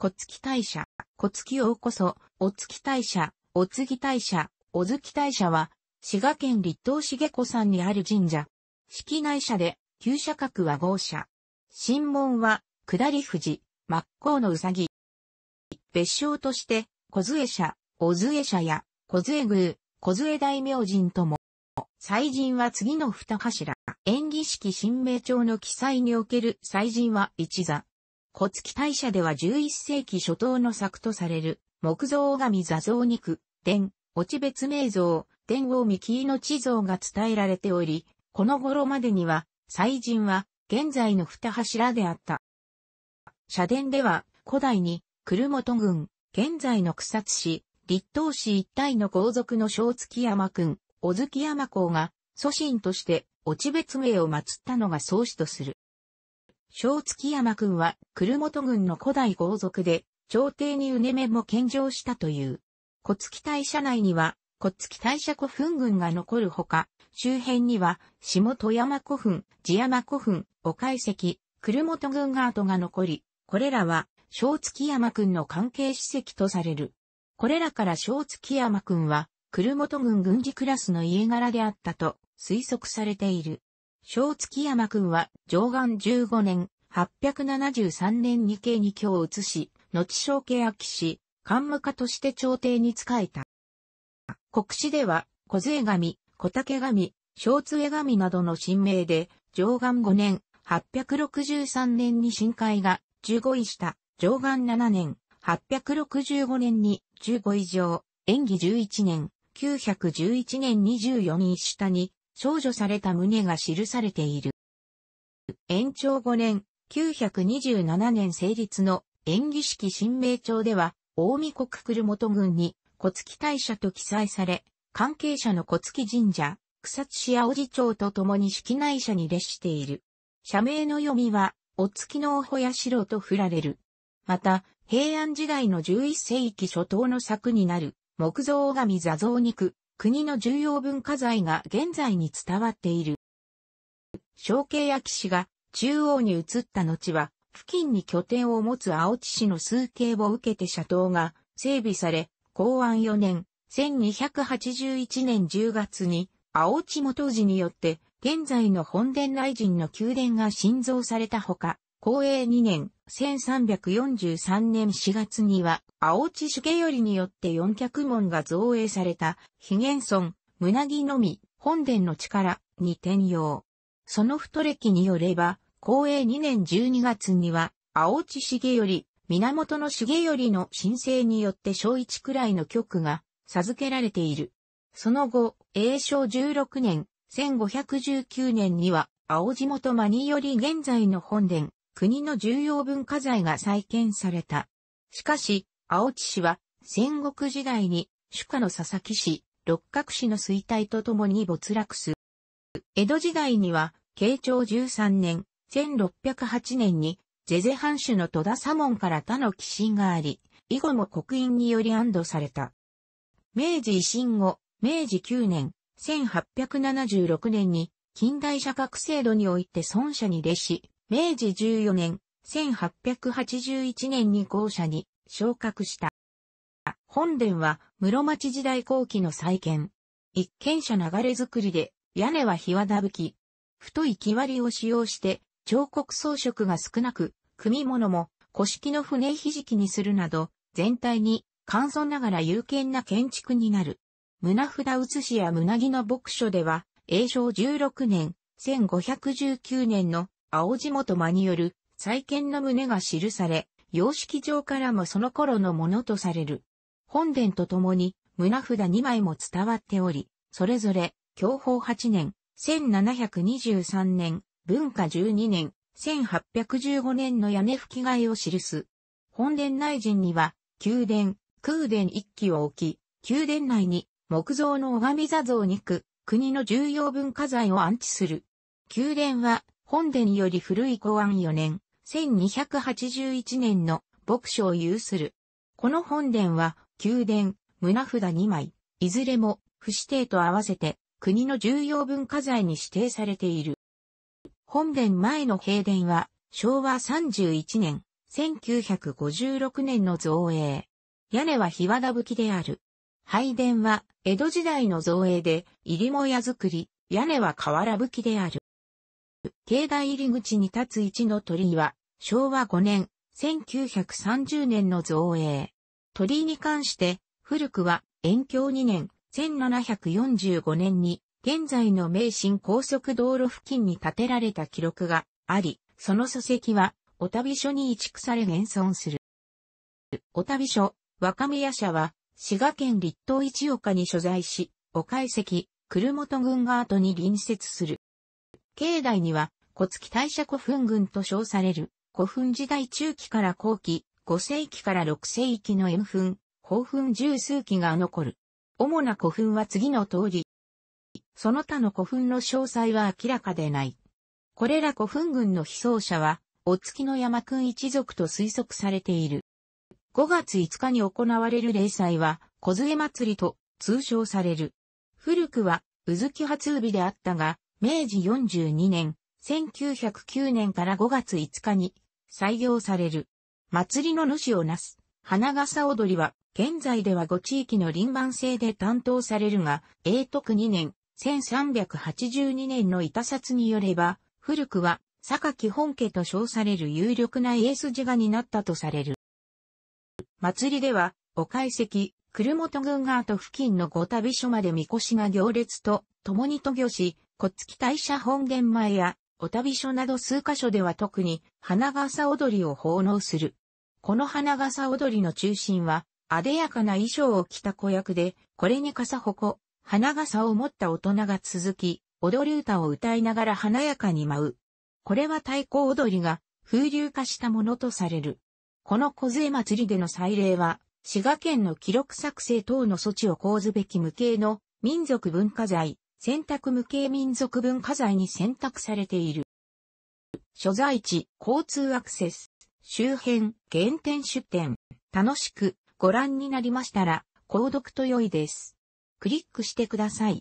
小月大社、小月王こそ、お月大社、お月大社、お月大社は、滋賀県立東茂子山にある神社。式内社で、旧社格は豪社。神門は、下り富士、真っ向のうさぎ。別称として、小杖社、小杖社や、小杖宮、小杖大明神とも。祭神は次の二柱。演技式神明帳の記載における祭神は一座。骨木大社では11世紀初頭の作とされる、木造神座像肉、伝、落ち別名像、伝王三木の地像が伝えられており、この頃までには、祭神は、現在の二柱であった。社殿では、古代に、久留本郡、現在の草津市、立東市一帯の豪族の小月山君、小月山公が、祖神として、落ち別名を祀ったのが創始とする。小月山君は、久留本軍の古代豪族で、朝廷にうねめも献上したという。小月大社内には、小月大社古墳群が残るほか、周辺には、下戸山古墳、地山古墳、お海石、久留本軍が跡が残り、これらは、小月山君の関係史跡とされる。これらから小月山君は、久留本軍軍事クラスの家柄であったと推測されている。小月山くんは、上岸15年、873年に慶に京を移し、後小慶秋氏、官務家として朝廷に仕えた。国史では、小杖神、小竹神、小杖神などの新名で、上岸5年、863年に深海が15位した、上岸7年、865年に15位上、演技11年、911年24位下に、少女された旨が記されている。延長5年、927年成立の演技式新名帳では、大見国来元軍に小月大社と記載され、関係者の小月神社、草津市青寺町と共に式内社に列している。社名の読みは、お月のおほやしろと振られる。また、平安時代の11世紀初頭の作になる、木造神座像肉、国の重要文化財が現在に伝わっている。小慶焼氏が中央に移った後は、付近に拠点を持つ青地市の数形を受けて社塔が整備され、公安4年、1281年10月に、青地元寺によって、現在の本殿内陣の宮殿が新造されたほか、公営2年、1343年4月には、青地重頼によって四脚門が造営された、非ソン、胸木のみ、本殿の力に転用。その太歴によれば、公営2年12月には、青地重頼、源の重頼の申請によって小一くらいの局が授けられている。その後、永正16年、1519年には、青地元間により現在の本殿、国の重要文化財が再建された。しかし、青地市は戦国時代に主家の佐々木氏、六角氏の衰退とともに没落す。江戸時代には、慶長13年、1608年に、ゼゼ藩主の戸田左門から他の寄進があり、以後も国印により安堵された。明治維新後、明治9年、1876年に、近代社格制度において尊社に弟子、明治14年、1881年に校舎に昇格した。本殿は室町時代後期の再建。一軒舎流れ作りで、屋根は日和だぶき。太い木割りを使用して、彫刻装飾が少なく、組物も古式の船ひじきにするなど、全体に簡素ながら有権な建築になる。胸札写しや胸木の牧書では、永正16年、1519年の青地元間による再建の旨が記され、様式上からもその頃のものとされる。本殿と共に胸札2枚も伝わっており、それぞれ、享保8年、1723年、文化12年、1815年の屋根吹き替えを記す。本殿内陣には、宮殿、空殿一基を置き、宮殿内に木造の拝座像2区、国の重要文化財を安置する。宮殿は本殿より古い公安4年、1281年の牧書を有する。この本殿は、宮殿、胸札2枚、いずれも、不指定と合わせて、国の重要文化財に指定されている。本殿前の平殿は、昭和31年、1956年の造営。屋根は日和田吹きである。拝殿は、江戸時代の造営で、入りも屋造り、屋根は瓦吹きである。境内入り口に立つ一の鳥居は、昭和5年、1930年の造営。鳥居に関して、古くは、延慶2年、1745年に、現在の名神高速道路付近に建てられた記録があり、その礎石は、お旅所に移築され現存する。お旅所、若宮社は、滋賀県立東一岡に所在し、お会席、車と本郡が後に隣接する。境内には、小月大社古墳群と称される、古墳時代中期から後期、5世紀から6世紀の円墳、宝墳十数期が残る。主な古墳は次の通り。その他の古墳の詳細は明らかでない。これら古墳群の被葬者は、お月の山くん一族と推測されている。5月5日に行われる霊祭は、小杖祭りと通称される。古くは、うずき初日であったが、明治42年、1909年から5月5日に採用される。祭りの主をなす、花笠踊りは、現在では5地域の輪番制で担当されるが、永徳2年、1382年の板札によれば、古くは、榊本家と称される有力な英筋がなったとされる。祭りでは、お解席、車本軍側と付近の五旅所まで神輿が行列と共に渡御し、骨付大社本殿前や、お旅所など数箇所では特に、花笠踊りを奉納する。この花笠踊りの中心は、あでやかな衣装を着た子役で、これに笠鉾、花笠を持った大人が続き、踊り歌を歌いながら華やかに舞う。これは太鼓踊りが風流化したものとされる。この小杖祭りでの祭礼は、滋賀県の記録作成等の措置を講ずべき無形の民族文化財、選択無形民族文化財に選択されている。所在地、交通アクセス、周辺、原点出店。楽しくご覧になりましたら、購読と良いです。クリックしてください。